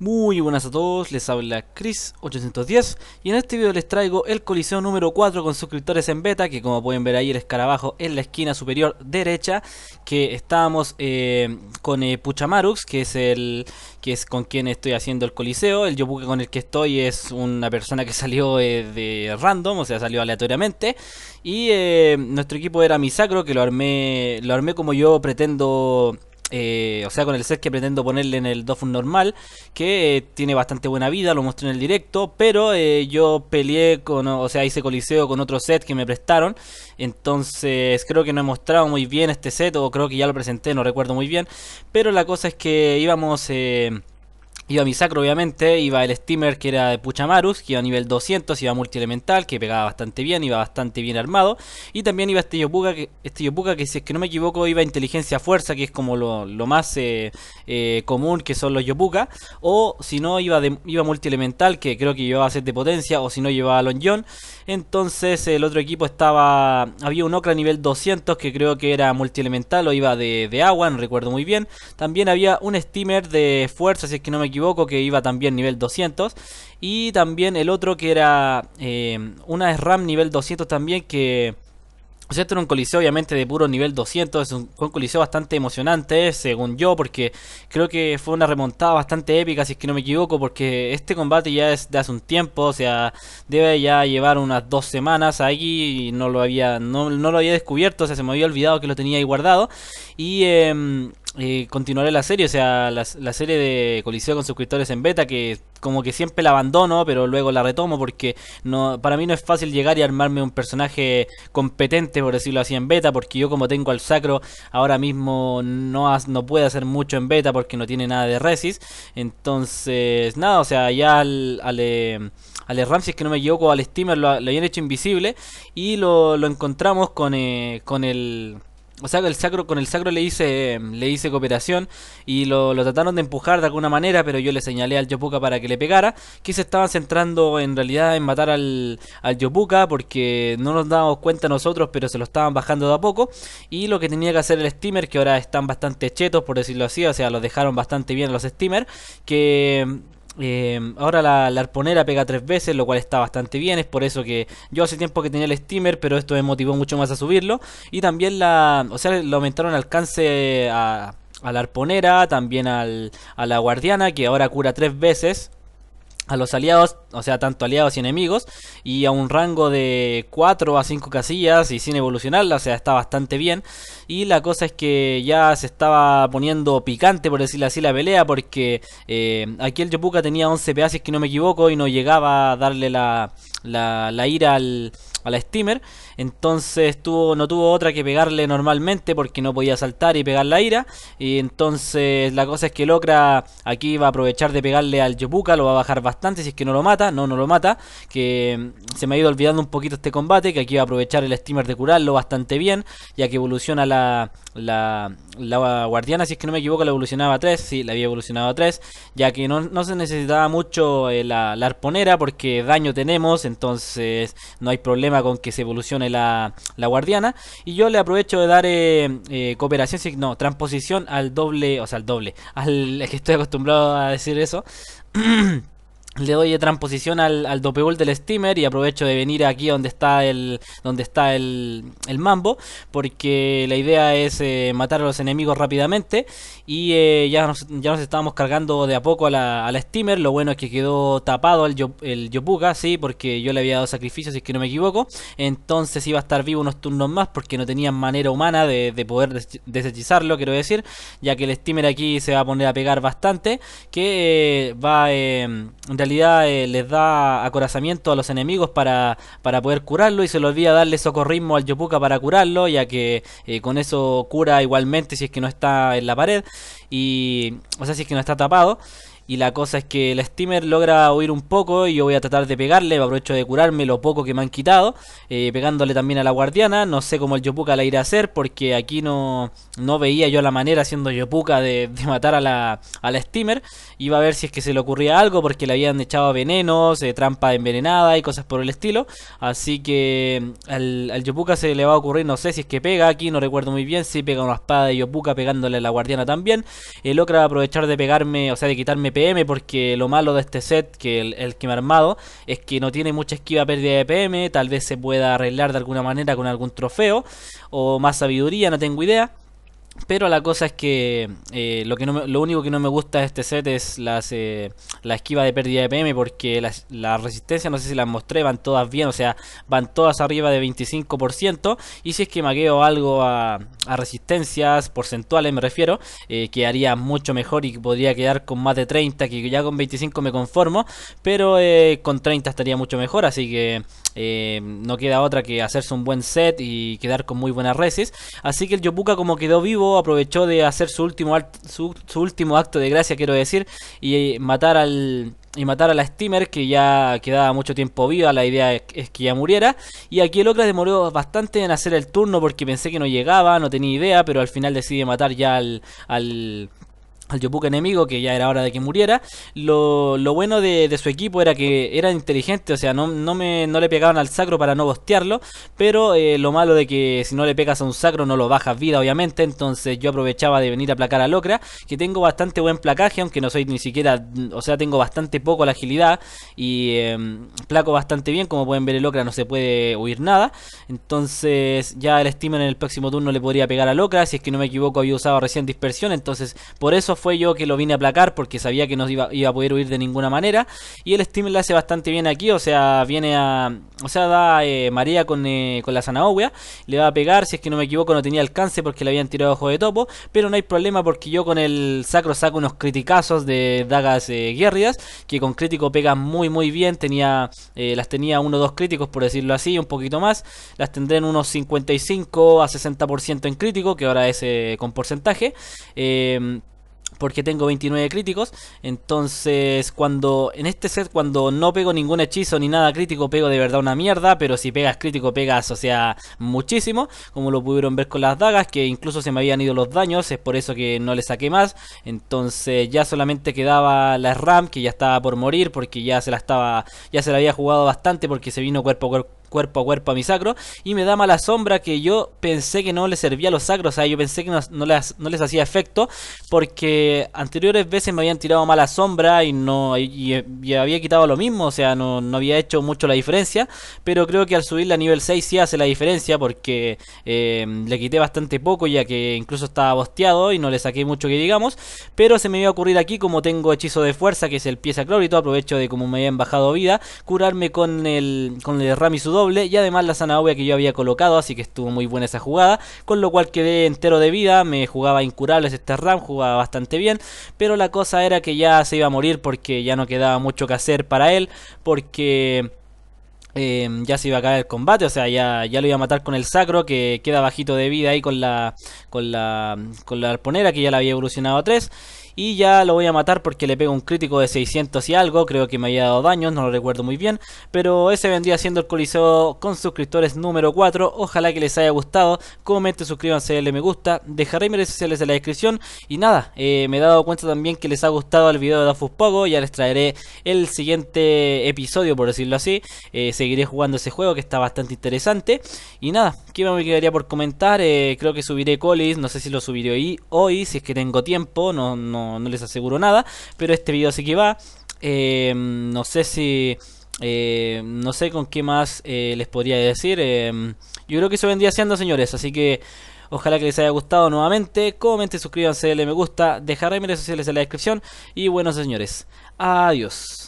Muy buenas a todos, les habla Chris810 y en este video les traigo el coliseo número 4 con suscriptores en beta que como pueden ver ahí el escarabajo en la esquina superior derecha que estábamos eh, con eh, Puchamarux que es el que es con quien estoy haciendo el coliseo el yopuke con el que estoy es una persona que salió eh, de random o sea salió aleatoriamente y nuestro equipo era Misacro que lo armé lo armé como yo pretendo eh, o sea, con el set que pretendo ponerle en el Dofus normal, que eh, tiene bastante buena vida, lo mostré en el directo, pero eh, yo peleé con, o sea, hice coliseo con otro set que me prestaron, entonces creo que no he mostrado muy bien este set, o creo que ya lo presenté, no recuerdo muy bien, pero la cosa es que íbamos... Eh, Iba mi sacro, obviamente, iba el steamer que era de Puchamarus, que iba a nivel 200, iba multielemental, que pegaba bastante bien, iba bastante bien armado. Y también iba este Yopuka, que, este que si es que no me equivoco, iba inteligencia fuerza, que es como lo, más eh, eh, común que son los Yopuka. O si no, iba, iba multielemental, que creo que llevaba ser de potencia, o si no, llevaba Longion. Entonces el otro equipo estaba. Había un Okra nivel 200, que creo que era multielemental, o iba de, de agua, no recuerdo muy bien. También había un steamer de fuerza, si es que no me equivoco equivoco, que iba también nivel 200. Y también el otro que era eh, una RAM nivel 200 también que... O sea, esto era un coliseo obviamente de puro nivel 200, es un, coliseo bastante emocionante, según yo, porque creo que fue una remontada bastante épica, si es que no me equivoco, porque este combate ya es de hace un tiempo, o sea, debe ya llevar unas dos semanas ahí, y no lo había, no, lo había descubierto, o sea, se me había olvidado que lo tenía ahí guardado, y... Em, eh, continuaré la serie, o sea, la, serie de Coliseo con suscriptores en beta, que como que siempre la abandono, pero luego la retomo porque no para mí no es fácil llegar y armarme un personaje competente, por decirlo así, en beta, porque yo como tengo al sacro, ahora mismo no, no puede hacer mucho en beta porque no tiene nada de resis. Entonces, nada, o sea, ya al... al eh, al Ramses, que no me equivoco, al Steamer lo, habían hecho invisible y lo, lo encontramos con, eh, con el o sea, el sacro, con el sacro le hice, le hice cooperación y lo, trataron de empujar de alguna manera, pero yo le señalé al Yopuka para que le pegara, que se estaban centrando en realidad en matar al, al Yopuka porque no nos dábamos cuenta nosotros, pero se lo estaban bajando de a poco. Y lo que tenía que hacer el steamer, que ahora están bastante chetos, por decirlo así, o sea, los dejaron bastante bien los steamer, que eh, ahora la, arponera pega tres veces, lo cual está bastante bien. Es por eso que yo hace tiempo que tenía el steamer, pero esto me motivó mucho más a subirlo. Y también la. O sea, le aumentaron alcance a, la arponera, también al, a la guardiana, que ahora cura tres veces. A los aliados o sea, tanto aliados y enemigos, y a un rango de 4 a 5 casillas y sin evolucionarla, o sea, está bastante bien. Y la cosa es que ya se estaba poniendo picante, por decirlo así, la pelea, porque eh, aquí el Yopuka tenía 11 PA, si es que no me equivoco, y no llegaba a darle la, ira a la steamer. Entonces tuvo, no tuvo otra que pegarle normalmente porque no podía saltar y pegar la ira. Y entonces la cosa es que Locra aquí va a aprovechar de pegarle al Yopuka, lo va a bajar bastante si es que no lo mata no, no lo mata. Que mm, se me ha ido olvidando un poquito este combate, que aquí va a aprovechar el steamer de curarlo bastante bien, ya que evoluciona la, la, guardiana, si es que no me equivoco, la evolucionaba a 3, sí, la había evolucionado a 3, ya que no, se necesitaba mucho eh, la, arponera porque daño tenemos, entonces no hay problema con que se evolucione la, la guardiana. Y yo le aprovecho de dar eh, eh, cooperación, si, no, transposición al doble, o sea, al doble, al que estoy acostumbrado a decir eso. le doy transposición al, al del steamer y aprovecho de venir aquí donde está el donde está el, mambo porque la idea es eh, matar a los enemigos rápidamente y eh, ya, nos, ya nos estábamos cargando de a poco a la, steamer lo bueno es que quedó tapado el, el yopuka sí porque yo le había dado sacrificio si es que no me equivoco entonces iba a estar vivo unos turnos más porque no tenía manera humana de, poder desechizarlo quiero decir ya que el steamer aquí se va a poner a pegar bastante que eh, va de realidad eh, les da acorazamiento a los enemigos para, para poder curarlo y se le olvida darle socorrismo al Yopuka para curarlo, ya que eh, con eso cura igualmente si es que no está en la pared y o sea, si es que no está tapado. Y la cosa es que el steamer logra huir un poco y yo voy a tratar de pegarle, aprovecho de curarme lo poco que me han quitado, eh, pegándole también a la guardiana, no sé cómo el Yopuka la irá a hacer porque aquí no, no veía yo la manera Haciendo Yopuka de, matar a la, steamer, iba a ver si es que se le ocurría algo porque le habían echado venenos, eh, trampa envenenada y cosas por el estilo, así que al, Yopuka se le va a ocurrir, no sé si es que pega aquí, no recuerdo muy bien, si pega una espada de Yopuka pegándole a la guardiana también, eh, logra aprovechar de pegarme, o sea de quitarme PM porque lo malo de este set, que el, que me ha armado, es que no tiene mucha esquiva pérdida de PM, tal vez se pueda arreglar de alguna manera con algún trofeo o más sabiduría, no tengo idea. Pero la cosa es que eh, lo, que lo único que no me gusta de este set es las, eh, la esquiva de pérdida de PM porque las, la resistencia, no sé si las mostré, van todas bien, o sea, van todas arriba de 25%. Y si es que maqueo algo a, resistencias porcentuales, me refiero, eh, quedaría mucho mejor y podría quedar con más de 30, que ya con 25 me conformo, pero con 30 estaría mucho mejor, así que no queda otra que hacerse un buen set y quedar con muy buenas resis. Así que el Yopuka como quedó vivo, aprovechó de hacer su último, su, último acto de gracia, quiero decir, y eh, matar al, y matar a la Steamer que ya quedaba mucho tiempo viva, la idea es que ya muriera. Y aquí el Ocras demoró bastante en hacer el turno porque pensé que no llegaba, no tenía idea, pero al final decide matar ya al, al Yopuka enemigo, que ya era hora de que muriera. Lo, lo bueno de, su equipo era que era inteligente, o sea, no, no, me, no le pegaban al sacro para no bostearlo, pero eh, lo malo de que si no le pegas a un sacro no lo bajas vida, obviamente, entonces yo aprovechaba de venir a placar a Locra, que tengo bastante buen placaje, aunque no soy ni siquiera, o sea, tengo bastante poco la agilidad y em, placo bastante bien, como pueden ver el Locra no se puede huir nada, entonces ya el Steamer en el próximo turno le podría pegar a Locra, si es que no me equivoco había usado recién dispersión, entonces por eso fue yo que lo vine a placar porque sabía que no iba, iba a poder huir de ninguna manera. Y el Steam la hace bastante bien aquí, o sea, viene a. O sea, da eh, María con, eh, con la zanahoria, le va a pegar, si es que no me equivoco, no tenía alcance porque le habían tirado ojo de topo. Pero no hay problema porque yo con el sacro saco unos criticazos de dagas eh, que con crítico pegan muy, muy bien. Tenía, eh, las tenía uno o dos críticos, por decirlo así, un poquito más. Las tendré en unos 55 a 60% en crítico, que ahora es con porcentaje porque tengo 29 críticos. Entonces, cuando en este set, cuando no pego ningún hechizo ni nada crítico, pego de verdad una mierda. Pero si pegas crítico, pegas, o sea, muchísimo. Como lo pudieron ver con las dagas, que incluso se me habían ido los daños. Es por eso que no le saqué más. Entonces, ya solamente quedaba la RAM, que ya estaba por morir, porque ya se la estaba, ya se la había jugado bastante, porque se vino cuerpo a cuerpo cuerpo a cuerpo a mi sacro. Y me da mala sombra que yo pensé que no le servía a los sacros. O sea, yo pensé que no, les, hacía efecto. Porque anteriores veces me habían tirado mala sombra y no y, había quitado lo mismo. O sea, no, había hecho mucho la diferencia. Pero creo que al subirle a nivel 6 sí hace la diferencia. Porque eh, le quité bastante poco ya que incluso estaba bosteado y no le saqué mucho que digamos. Pero se me iba a ocurrir aquí como tengo hechizo de fuerza que es el pie todo Aprovecho de como me habían bajado vida. Curarme con el, con el Rami Sudor y además la zanahoria que yo había colocado, así que estuvo muy buena esa jugada, con lo cual quedé entero de vida, me jugaba incurables este RAM, jugaba bastante bien, pero la cosa era que ya se iba a morir porque ya no quedaba mucho que hacer para él, porque... Eh, ya se iba a caer el combate, o sea, ya, lo iba a matar con el sacro que queda bajito de vida ahí con la, con la, con la arponera que ya la había evolucionado a 3. Y ya lo voy a matar porque le pego un crítico de 600 y algo. Creo que me había dado daño no lo recuerdo muy bien. Pero ese vendría siendo el coliseo con suscriptores número 4. Ojalá que les haya gustado. Comenten, suscríbanse, denle me gusta. Dejaré mis redes sociales en la descripción. Y nada, eh, me he dado cuenta también que les ha gustado el video de Dafus Pogo. Ya les traeré el siguiente episodio, por decirlo así. Eh, seguiré jugando ese juego que está bastante interesante. Y nada, ¿qué me quedaría por comentar? Eh, creo que subiré colis. No sé si lo subiré hoy, hoy si es que tengo tiempo. No, no no, les aseguro nada. Pero este video así que va. Eh, no sé si... Eh, no sé con qué más eh, les podría decir. yo creo que eso vendría siendo, señores. Así que... Ojalá que les haya gustado nuevamente. Comenten, suscríbanse, le me gusta. Dejaré mis redes sociales en la descripción. Y bueno, señores, adiós.